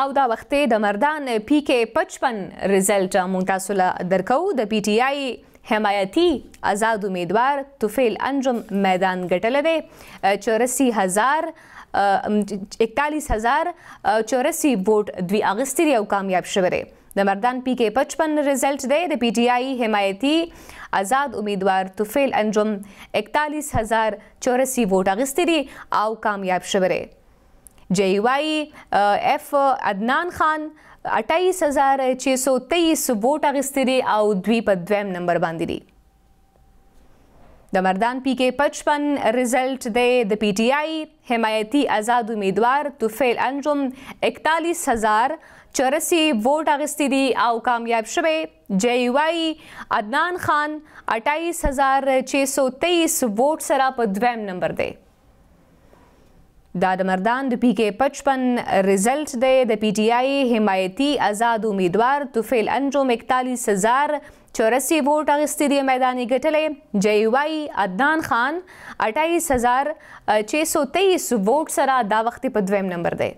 او دا وختې د مردان پی کې 55 ریزلټ مونږ تاسو له درکو د پی ټی آی حمایتي آزاد امیدوار توفیل انجم میدان ګټل دی 84000 41000 84 ووټ دوی اغستری او کامیاب شوره د مردان پی کې 55 ریزلټ دی د پی ټی آی حمایتي آزاد امیدوار توفیل انجم 41084 ووټ اغستری او کامیاب شوره جی وائی اف عدنان خان 28623 ووټ اغستې دي او دوی په دویم نمبر باندې دي د مردان پی کې 55 ریزلټ دی د پی ټی آی حمایتي آزاد امیدوار توفیل انجم 41000 چورسی ووټ اغستې دي او کامیاب شوه جی وائی عدنان خان 28623 ووټ سره په دویم نمبر دی دا د مردان د پی کې 55 ریزلټ دی د پی ټی آی حمایتي آزاد امیدوار توفیل انجوم 41000 چورسی ووټ اغستی دی میدانی ګټلې جی وائی عدنان خان 28623 ووټ سره دا وخت په دویم نمبر دی